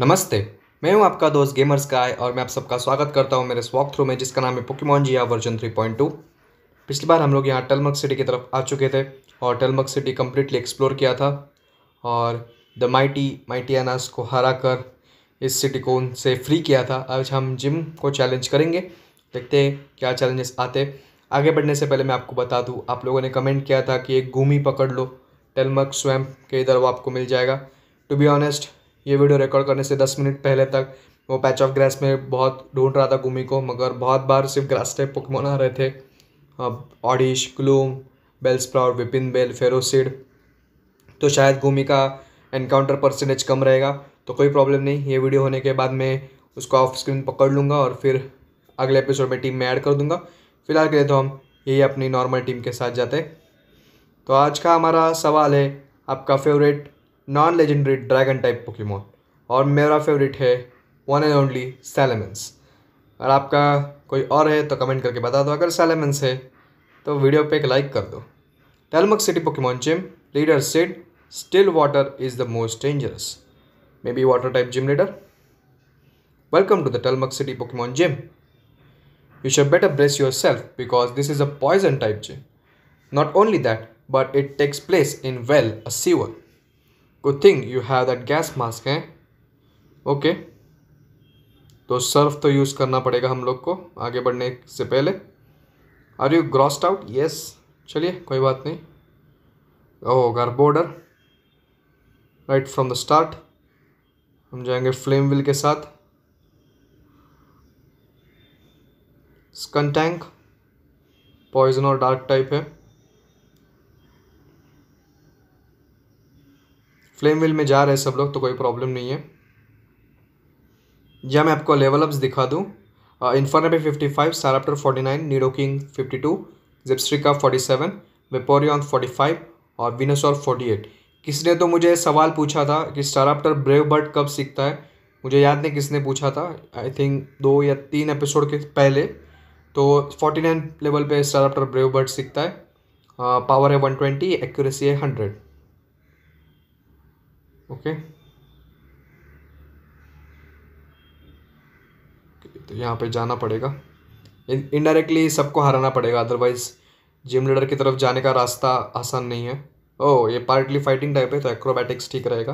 नमस्ते मैं हूं आपका दोस्त का स्काई और मैं आप सबका स्वागत करता हूं मेरे वॉक थ्रू में जिसका नाम है पोकेमॉन जिया वर्जन 3.2 पिछली बार हम लोग यहाँ टलमक सिटी की तरफ आ चुके थे और टलमक सिटी कम्प्लीटली एक्सप्लोर किया था और द माइटी माइटियानास को हरा कर इस सिटी को उनसे फ्री किया था आज हम जिम को चैलेंज करेंगे देखते हैं क्या चैलेंजेस आते आगे बढ़ने से पहले मैं आपको बता दूँ आप लोगों ने कमेंट किया था कि एक घूमी पकड़ लो टेलमक स्वैम्प के इधर वो आपको मिल जाएगा टू बी ऑनेस्ट ये वीडियो रिकॉर्ड करने से दस मिनट पहले तक वो पैच ऑफ ग्रास में बहुत ढूंढ रहा था गुमी को मगर बहुत बार सिर्फ ग्रास टाइप पोकेमोन आ रहे थे Oddish Gloom Bellsprout Weepinbell फेरोसिड तो शायद गुमी का एनकाउंटर परसेंटेज कम रहेगा तो कोई प्रॉब्लम नहीं ये वीडियो होने के बाद मैं उसको ऑफ स्क्रीन पकड़ लूँगा और फिर अगले एपिसोड में टीम में ऐड कर दूँगा फिलहाल के लिए तो हम यही अपनी नॉर्मल टीम के साथ जाते तो आज का हमारा सवाल है आपका favourite non legendary dragon type Pokemon और मेरा फेवरेट है वन एंड ओनली सेलेमेंस अगर आपका कोई और है तो कमेंट करके बता दो अगर सेलेमेंस है तो वीडियो पे एक लाइक कर दो Tellmurk city Pokemon gym leader said still water is the most dangerous maybe water type gym leader welcome to the Tellmurk city City gym you You better brace yourself because this is a poison type gym not only that but it takes place in well a sewer good thing you have that gas mask है okay तो surf तो use करना पड़ेगा हम लोग को आगे बढ़ने से पहले are you grossed out yes चलिए कोई बात नहीं ओ oh, घर border right from the start हम जाएंगे फ्लेम विल के साथ स्कन टैंक पॉइजन और डार्क टाइप है फ्लेम व्हील में जा रहे हैं सब लोग तो कोई प्रॉब्लम नहीं है या मैं आपको लेवल अप्स दिखा दूँ इन्फाना पे fifty five Staraptor forty nine Nidoking fifty two Zebstrika forty seven Vaporeon forty five और विनोसॉर फोर्टी एट किसने तो मुझे सवाल पूछा था कि स्टाराप्टर ब्रेव बर्ड कब सीखता है मुझे याद नहीं किसने पूछा था आई थिंक दो या तीन एपिसोड के पहले तो फोर्टी नाइन लेवल पर स्टाराप्टर ब्रेव बर्ड सीखता है पावर है वन ट्वेंटी एक्यूरेसी है हंड्रेड ओके तो यहाँ पे जाना पड़ेगा इनडायरेक्टली सबको हराना पड़ेगा अदरवाइज जिम लीडर की तरफ जाने का रास्ता आसान नहीं है ओ ये पार्टली फाइटिंग टाइप है तो एक्रोबैटिक्स ठीक रहेगा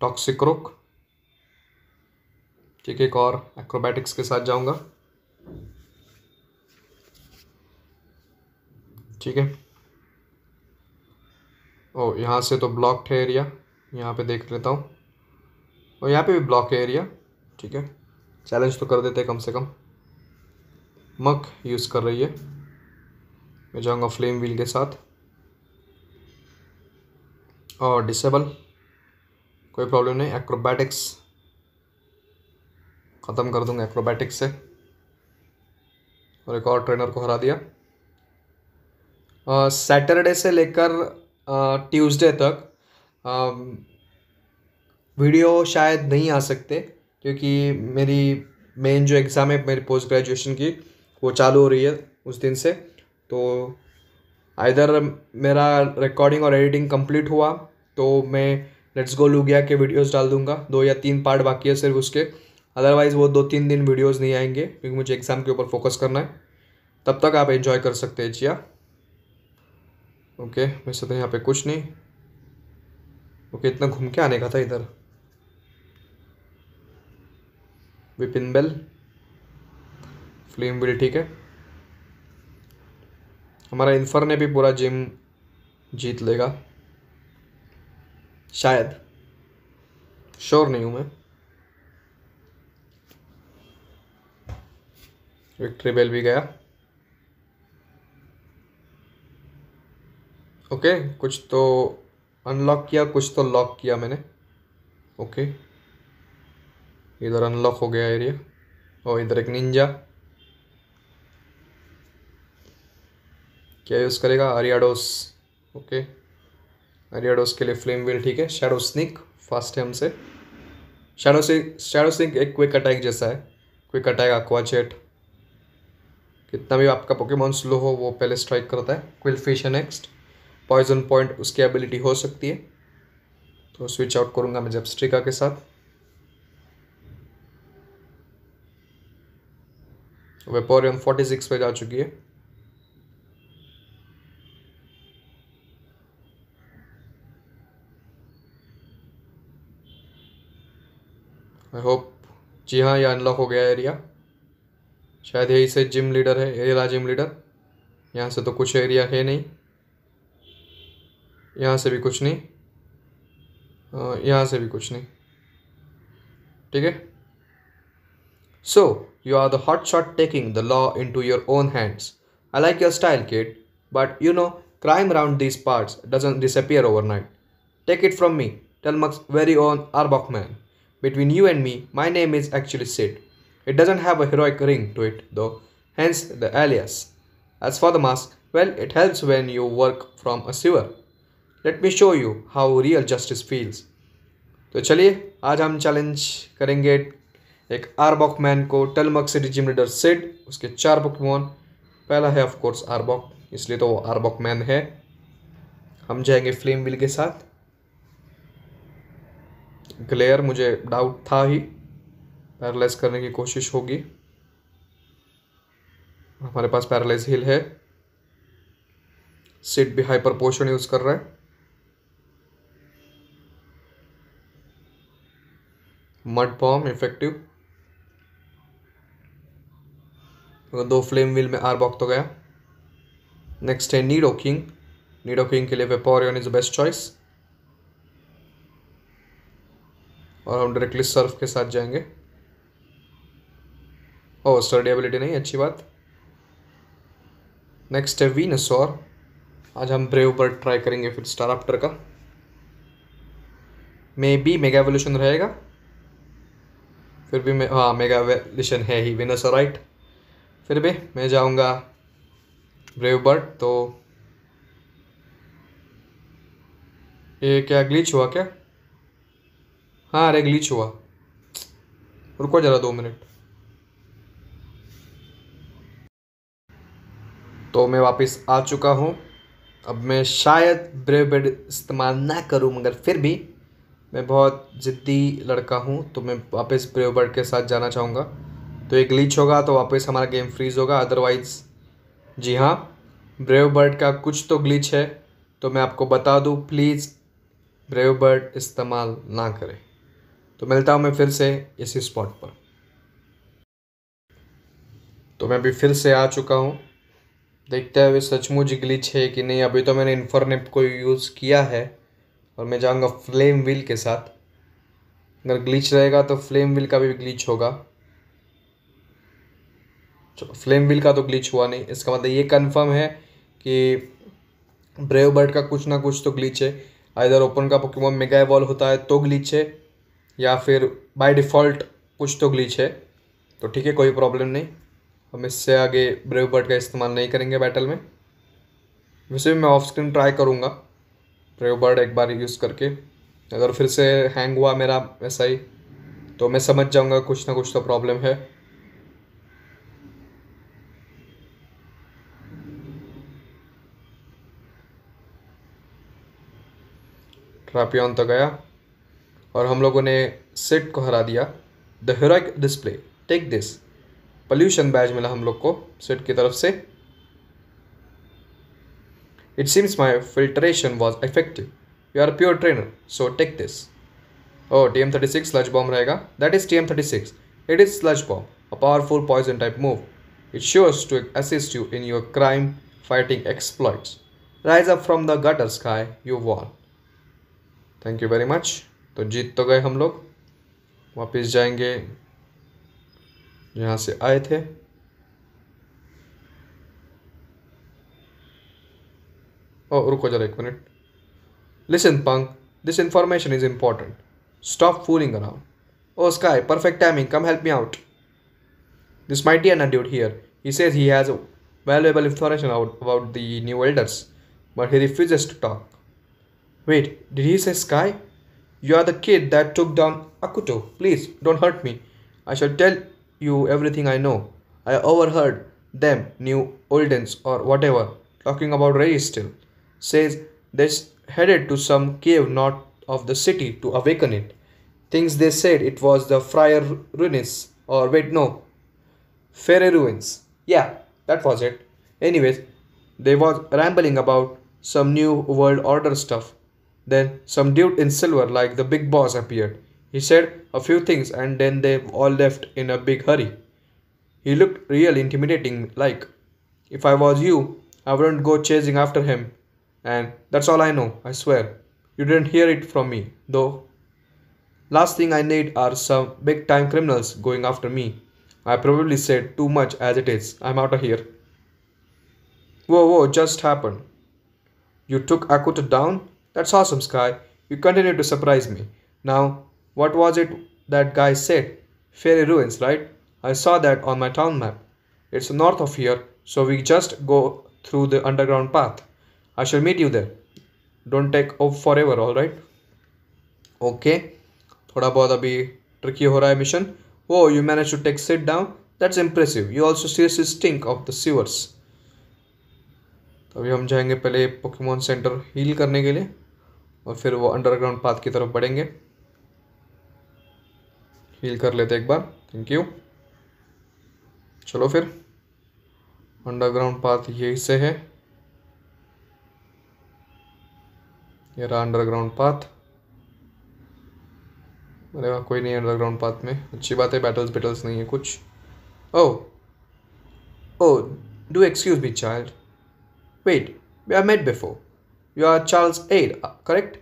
टॉक्सिक हम्म, रोक ठीक एक और एक्रोबैटिक्स के साथ जाऊंगा ठीक है ओ यहाँ से तो ब्लॉक्ड है एरिया यहाँ पे देख लेता हूँ और यहाँ पे भी ब्लॉक है एरिया ठीक है चैलेंज तो कर देते कम से कम मक यूज़ कर रही है मैं जाऊँगा फ्लेम व्हील के साथ और डिसेबल कोई प्रॉब्लम नहीं एक्रोबैटिक्स ख़त्म कर दूंगा एक्रोबैटिक्स से और एक और ट्रेनर को हरा दिया सैटरडे से लेकर ट्यूसडे तक वीडियो शायद नहीं आ सकते क्योंकि मेरी मेन जो एग्ज़ाम है मेरी पोस्ट ग्रेजुएशन की वो चालू हो रही है उस दिन से तो इधर मेरा रिकॉर्डिंग और एडिटिंग कंप्लीट हुआ तो मैं लेट्स गो गया के वीडियोस डाल दूंगा दो या तीन पार्ट बाकी है सिर्फ उसके अदरवाइज़ वो दो तीन दिन वीडियोस नहीं आएंगे क्योंकि मुझे एग्ज़ाम के ऊपर फोकस करना है तब तक आप एंजॉय कर सकते हैं जिया ओके वैसे तो यहाँ पे कुछ नहीं ओके इतना घूम के आने का था इधर विपिन बेल फ्लेम बिल ठीक है हमारा इन्फर ने भी पूरा जिम जीत लेगा शायद श्योर नहीं हूँ मैं विक्ट्री बेल भी गया ओके कुछ तो अनलॉक किया कुछ तो लॉक किया मैंने ओके इधर अनलॉक हो गया एरिया और इधर एक निंजा क्या यूज़ करेगा अरियाडोस ओके अरियाडोस के लिए फ्लेम व्हील ठीक है शेडो स्निक फास्ट है हमसे शेडो से शेडो स्निक एक क्विक अटैक जैसा है क्विक अटैक अक्वाचेट कितना भी आपका पोकेमॉन स्लो हो वो पहले स्ट्राइक करता है क्विल फिश है नेक्स्ट पॉइजन पॉइंट उसकी एबिलिटी हो सकती है तो स्विच आउट करूँगा मैं जब स्ट्रिका के साथ वेपोरियम फोर्टी सिक्स पे जा चुकी है आई होप जी हाँ यह अनलॉक हो गया एरिया शायद यही से जिम लीडर है एरिया जिम लीडर यहाँ से तो कुछ एरिया है नहीं यहाँ से भी कुछ नहीं यहाँ से भी कुछ नहीं ठीक है so you are the hot shot taking the law your to your own hands I like your style kid but crime around these parts doesn't disappear overnight. Take it from me, Telmac's very own Arbokman. Between you and me, my name is actually Sid. It doesn't have a heroic ring to it, though, hence the alias. As for the mask, well, it helps when you work from a sewer. Let me show you how real justice feels तो चलिए आज हम challenge करेंगे एक Arbok man को Tellmurk city gym leader said उसके चार मोन पहला है ऑफकोर्स आरबॉक इसलिए तो वो आरबॉक मैन है हम जाएंगे फ्लेम विल के साथ ग्लेयर मुझे डाउट था ही पैरालाइज करने की कोशिश होगी हमारे पास पैरालाइज हिल है सिट भी हाइपर पोशन यूज़ कर रहा है मड पॉम इफेक्टिव दो फ्लेम व्हील में आर बॉक तो गया नेक्स्ट है नीडो किंग नीडो किंग के लिए वेपोरियन इज बेस्ट चॉइस और हम डायरेक्टली सर्फ के साथ जाएंगे ओ स्टडी एबिलिटी नहीं अच्छी बात नेक्स्ट है वीनसोर आज हम ब्रेव पर ट्राई करेंगे फिर आफ्टर का मे बी मेगा एवोल्यूशन रहेगा फिर भी मैं हाँ मेगा वेलिशन है ही विनस राइट फिर भी मैं जाऊँगा ब्रेव बर्ड तो ये क्या ग्लिच हुआ क्या हाँ अरे ग्लिच हुआ रुको ज़रा दो मिनट तो मैं वापस आ चुका हूँ अब मैं शायद ब्रेव बर्ड इस्तेमाल ना करूँ मगर फिर भी मैं बहुत ज़िद्दी लड़का हूँ तो मैं वापस ब्रेव बर्ड के साथ जाना चाहूँगा तो एक ग्लिच होगा तो वापस हमारा गेम फ्रीज़ होगा अदरवाइज़ जी हाँ ब्रेव बर्ड का कुछ तो ग्लिच है तो मैं आपको बता दूँ प्लीज़ ब्रेव बर्ड इस्तेमाल ना करें तो मिलता हूँ मैं फिर से इसी स्पॉट पर तो मैं अभी फिर से आ चुका हूँ देखते हैं अभी सचमुच ग्लिच है कि नहीं अभी तो मैंने इन्फरनेट को यूज़ किया है और मैं जाऊँगा फ्लेम व्हील के साथ अगर ग्लिच रहेगा तो फ्लेम व्हील का भी ग्लिच होगा फ्लेम व्हील का तो ग्लिच हुआ नहीं इसका मतलब ये कंफर्म है कि ब्रेव बर्ड का कुछ ना कुछ तो ग्लिच है इधर ओपन का पोकेमॉन मेगा एवॉल्व होता है तो ग्लिच है या फिर बाय डिफ़ॉल्ट कुछ तो ग्लिच है तो ठीक है कोई प्रॉब्लम नहीं हम इससे आगे ब्रेव बर्ड का इस्तेमाल नहीं करेंगे बैटल में वैसे भी मैं ऑफ स्क्रीन ट्राई करूँगा रेवबर्ड एक बार यूज़ करके अगर फिर से हैंग हुआ मेरा ऐसा ही तो मैं समझ जाऊँगा कुछ ना कुछ तो प्रॉब्लम है ट्रापियन तो गया और हम लोगों ने सेट को हरा दिया the heroic display take this pollution badge मिला हम लोग को सेट की तरफ से It seems my filtration was effective. You are a pure trainer, so take this. Oh, TM36 sludge bomb रहेगा. That is TM36. It is sludge bomb, a powerful poison type move. It shows to assist you in your crime fighting exploits. Rise up from the gutter sky, you won. Thank you very much तो जीत तो गए हम लोग वापस जाएंगे जहाँ से आए थे Oh, रुको जरा minute. Listen, punk. This information is important. Stop fooling around. Oh, Sky, perfect timing. Come help me out. This mighty Anna dude here. He says he has valuable information out about the new elders, but he refuses to talk. Wait, did he say Sky? You are the kid that took down Akuto. Please, don't hurt me. I shall tell you everything I know. I overheard them, new Oldens or whatever, talking about Ray still says this headed to some cave north of the city to awaken it. Things they said it was the Friar Ruins, or wait, no, Ferre Ruins. Yeah, that was it. Anyways, they was rambling about some new world order stuff. Then some dude in silver, like the big boss, appeared. He said a few things and then they all left in a big hurry. He looked real intimidating like. If I was you, I wouldn't go chasing after him and that's all I know, I swear. You didn't hear it from me, though. Last thing I need are some big time criminals going after me. I probably said too much as it is. I'm out of here. Whoa, whoa, just happened. You took Akuta down? That's awesome, Sky. You continue to surprise me. Now, what was it that guy said? Fairy ruins, right? I saw that on my town map. It's north of here, so we just go through the underground path. I shall meet you there. Don't take off forever all right okay थोड़ा बहुत अभी tricky हो रहा है mission वो you manage to take sit down that's impressive you also seriously stink of the sewers अभी हम जाएंगे पहले पोकेमोन सेंटर हील करने के लिए और फिर वो अंडरग्राउंड पाथ की तरफ बढ़ेंगे हील कर लेते एक बार थैंक यू चलो फिर अंडरग्राउंड पाथ यही से है ये रहा अंडरग्राउंड पाथ अरे वहाँ कोई नहीं अंडरग्राउंड पाथ में अच्छी बात है बैटल्स बैटल्स नहीं है कुछ oh oh do excuse me child wait we are met before you are Charles aide correct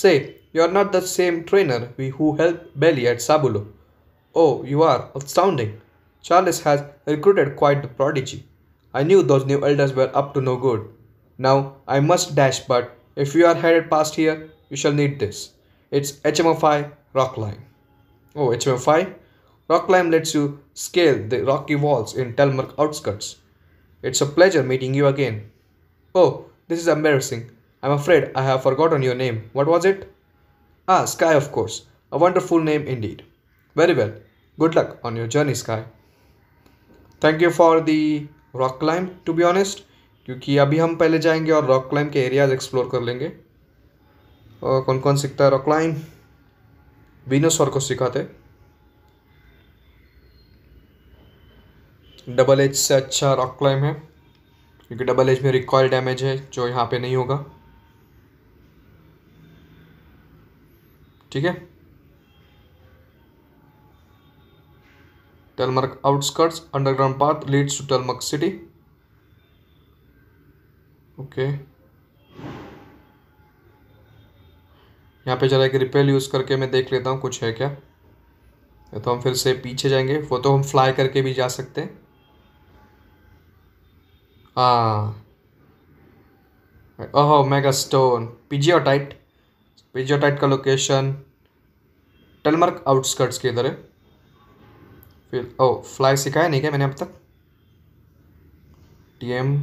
say you are not the same trainer we who help Bailey at Sabulo oh you are outstanding Charles has recruited quite the prodigy I knew those new elders were up to no good now I must dash but If you are headed past here, you shall need this. It's HMO5 rock climb. Oh, HMO5? rock climb lets you scale the rocky walls in Telmark outskirts. It's a pleasure meeting you again. Oh, this is embarrassing. I'm afraid I have forgotten your name. What was it? Ah, Sky, of course. A wonderful name indeed. Very well. Good luck on your journey, Sky. Thank you for the rock climb, to be honest. क्योंकि अभी हम पहले जाएंगे और rock climb के areas explore कर लेंगे और कौन कौन सीखता है रॉक क्लाइंब बीनोसॉर को सिखाते डबल एज से अच्छा रॉक क्लाइंब है क्योंकि डबल एज में रिकॉयल डैमेज है जो यहाँ पे नहीं होगा ठीक है Tellmurk outskirts underground path leads to Tellmurk city okay यहाँ पे जरा एक रिपेल यूज़ करके मैं देख लेता हूँ कुछ है क्या तो हम फिर से पीछे जाएंगे वो तो हम फ्लाई करके भी जा सकते हैं हाँ मेगा स्टोन पिजियोटाइट पिजियोटाइट का लोकेशन टेलमार्क आउटस्कर्ट्स के इधर है फिर ओ फ्लाई सिखाया नहीं क्या मैंने अब तक टीएम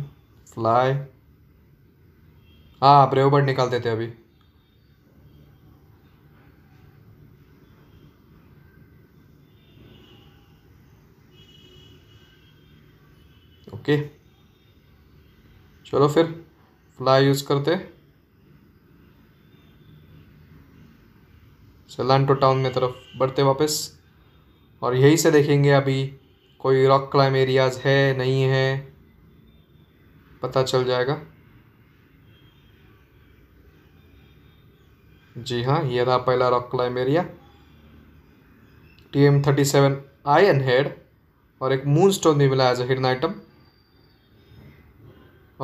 फ्लाई हाँ प्रेयो बर्ड निकाल देते अभी ओके चलो फिर फ्लाई यूज़ करते सलान्टो टाउन में तरफ बढ़ते वापस और यहीं से देखेंगे अभी कोई रॉक क्लाइम एरियाज़ है नहीं है पता चल जाएगा जी हाँ ये रहा पहला rock climb area T M thirty seven iron head और एक मून स्टोन भी मिला एज ए हिडन आइटम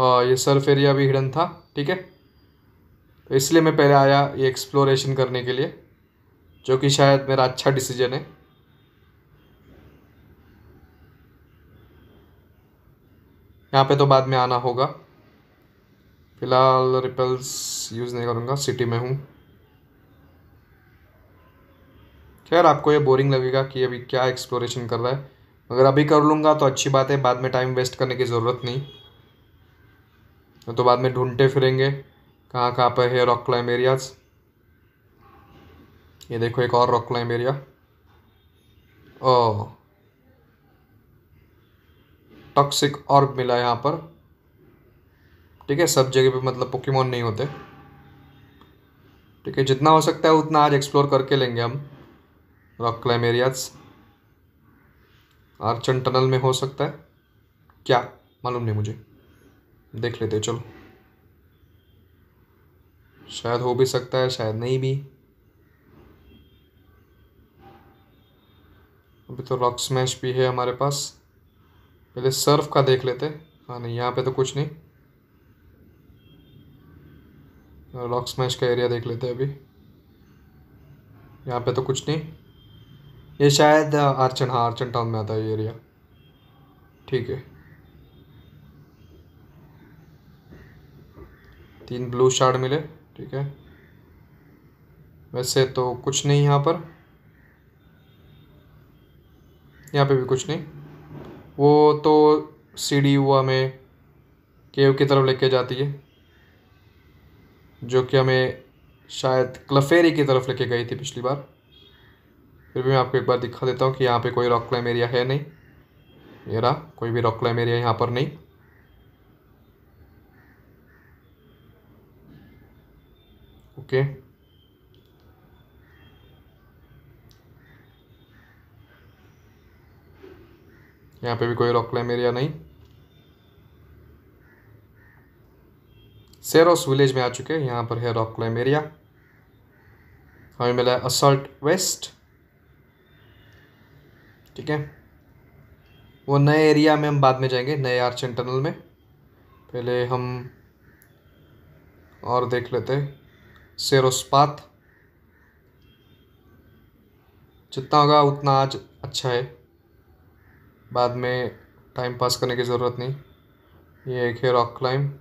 और ये सर्फ एरिया भी हिडन था ठीक है तो इसलिए मैं पहले आया ये एक्सप्लोरेशन करने के लिए जो कि शायद मेरा अच्छा डिसीजन है यहाँ पे तो बाद में आना होगा फ़िलहाल रिपल्स यूज़ नहीं करूँगा सिटी में हूँ खैर आपको ये बोरिंग लगेगा कि अभी क्या एक्सप्लोरेशन कर रहा है अगर अभी कर लूँगा तो अच्छी बात है बाद में टाइम वेस्ट करने की ज़रूरत नहीं तो बाद में ढूंढते फिरेंगे कहाँ कहाँ पर है रॉक क्लाइम एरियाज ये देखो एक और rock climb area oh toxic orb मिला यहाँ पर ठीक है सब जगह पे मतलब पोकेमोन नहीं होते ठीक है जितना हो सकता है उतना आज एक्सप्लोर करके लेंगे हम रॉक क्लाइम एरियाज आर्चन टनल में हो सकता है क्या मालूम नहीं मुझे देख लेते चलो शायद हो भी सकता है शायद नहीं भी अभी तो रॉक स्मैश भी है हमारे पास पहले सर्फ का देख लेते हाँ नहीं यहाँ पे तो कुछ नहीं रॉक स्मैश का एरिया देख लेते अभी यहाँ पे तो कुछ नहीं ये शायद अर्चन हाँ अर्चन टाउन में आता है ये एरिया ठीक है तीन ब्लू शार्ड मिले ठीक है वैसे तो कुछ नहीं यहाँ पर यहाँ पे भी कुछ नहीं वो तो सीढ़ी हुआ हमें केव की तरफ लेके जाती है जो कि हमें शायद क्लफेरी की तरफ लेके गई थी पिछली बार फिर भी मैं आपको एक बार दिखा देता हूँ कि यहाँ पे कोई रॉक क्लाइम एरिया है नहीं मेरा कोई भी रॉक क्लाइम एरिया यहाँ पर नहीं ओके यहाँ पे भी कोई रॉक क्लाइम एरिया नहीं सेरोस विलेज में आ चुके हैं यहाँ पर है रॉक क्लाइम एरिया हमें मिला है असल्ट वेस्ट ठीक है वो नए एरिया में हम बाद में जाएंगे नए आर्च इंटरनल में पहले हम और देख लेते सेरोस्पात जितना होगा उतना आज अच्छा है बाद में टाइम पास करने की ज़रूरत नहीं ये एक है रॉक क्लाइम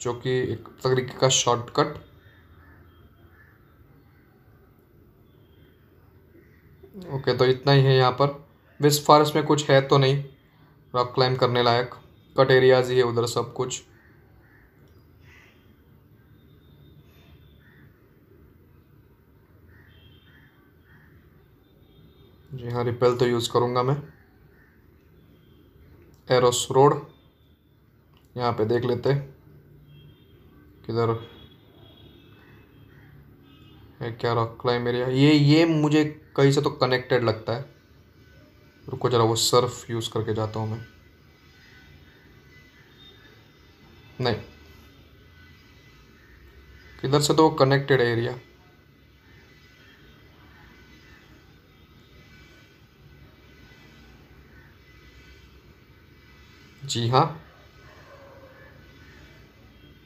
जो कि एक तरीके का शॉर्टकट ओके तो इतना ही है यहाँ पर विस फॉरेस्ट में कुछ है तो नहीं रॉक क्लाइंब करने लायक कट एरियाज ही है उधर सब कुछ जी हाँ रिपेल तो यूज़ करूँगा मैं एरोस रोड यहाँ पे देख लेते किधर है क्या रॉक क्लाइंब एरिया ये ये मुझे कहीं से तो कनेक्टेड लगता है रुको जरा वो सर्फ यूज़ करके जाता हूँ मैं नहीं किधर से तो वो कनेक्टेड है एरिया जी हाँ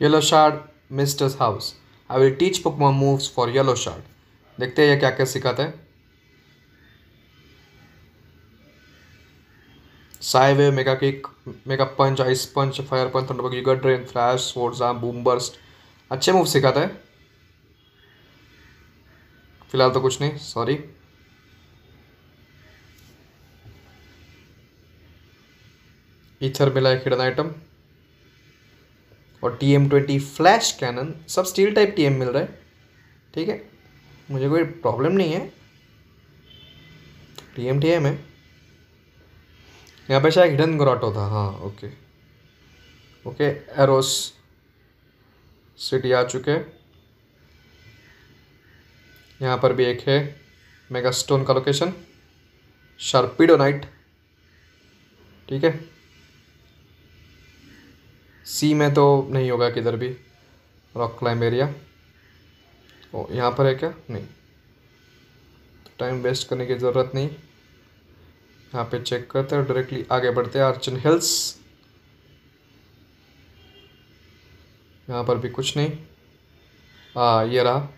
yellow shard mister's house I will teach Pokemon moves for yellow shard देखते हैं ये क्या क्या सिखाता है Psywave, वे mega kick mega punch ice punch fire Thunderbolt, Giga Drain, Flash, Swords Arm, अच्छे मूव सिखाता है फिलहाल तो कुछ नहीं सॉरी इथर मिला एक हिडन आइटम और T M twenty flash cannon सब स्टील टाइप टी एम मिल रहा है ठीक है मुझे कोई प्रॉब्लम नहीं है टी एम टी एम है यहाँ पे शायद हिडन ग्रॉटो था हाँ ओके ओके एरोस सिटी आ चुके यहाँ पर भी एक है मेगा स्टोन का लोकेशन शार्पीडो नाइट ठीक है सी में तो नहीं होगा किधर भी रॉक क्लाइंब एरिया ओ यहाँ पर है क्या नहीं टाइम वेस्ट करने की ज़रूरत नहीं यहाँ पे चेक करते हैं डायरेक्टली आगे बढ़ते हैं अर्चन हिल्स यहाँ पर भी कुछ नहीं आ, हाँ, ये रहा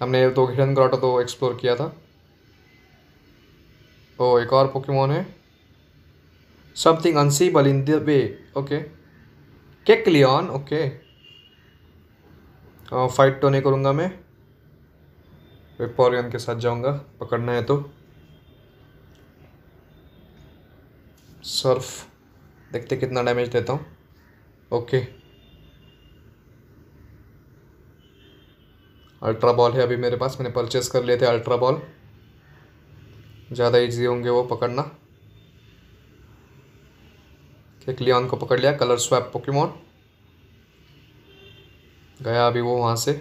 हमने तो हिडन ग्राटा तो एक्सप्लोर किया था ओ एक और पोकेमोन है something unseeable in the way okay Kecleon okay fight तो नहीं करूँगा मैं वेपोरियन के साथ जाऊंगा पकड़ना है तो सर्फ देखते कितना डैमेज देता हूँ ओके अल्ट्रा बॉल है अभी मेरे पास मैंने परचेस कर लिए थे अल्ट्रा बॉल ज़्यादा ईजी होंगे वो पकड़ना एक लियान को पकड़ लिया कलर स्वैप पोकेमोन गया अभी वो वहाँ से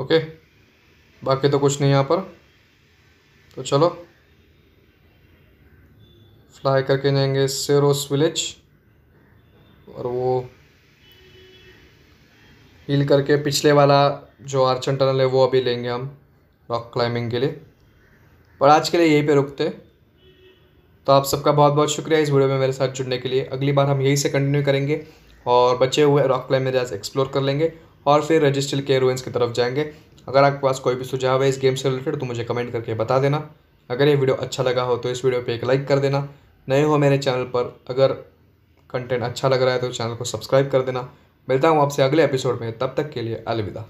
ओके बाकी तो कुछ नहीं यहाँ पर तो चलो फ्लाई करके जाएंगे सेरोस विलेज और वो हिल करके पिछले वाला जो आर्चन टनल है वो अभी लेंगे हम रॉक क्लाइंबिंग के लिए पर आज के लिए यहीं पे रुकते तो आप सबका बहुत बहुत शुक्रिया इस वीडियो में मेरे साथ जुड़ने के लिए अगली बार हम यहीं से कंटिन्यू करेंगे और बचे हुए रॉक क्लाइंबिंग एरियाज एक्सप्लोर कर लेंगे और फिर रजिस्टर के रोइंस की तरफ जाएंगे अगर आपके पास कोई भी सुझाव है इस गेम से रिलेटेड तो मुझे कमेंट करके बता देना अगर ये वीडियो अच्छा लगा हो तो इस वीडियो पे एक लाइक कर देना नए हो मेरे चैनल पर अगर कंटेंट अच्छा लग रहा है तो चैनल को सब्सक्राइब कर देना मिलता हूँ आपसे अगले एपिसोड में तब तक के लिए अलविदा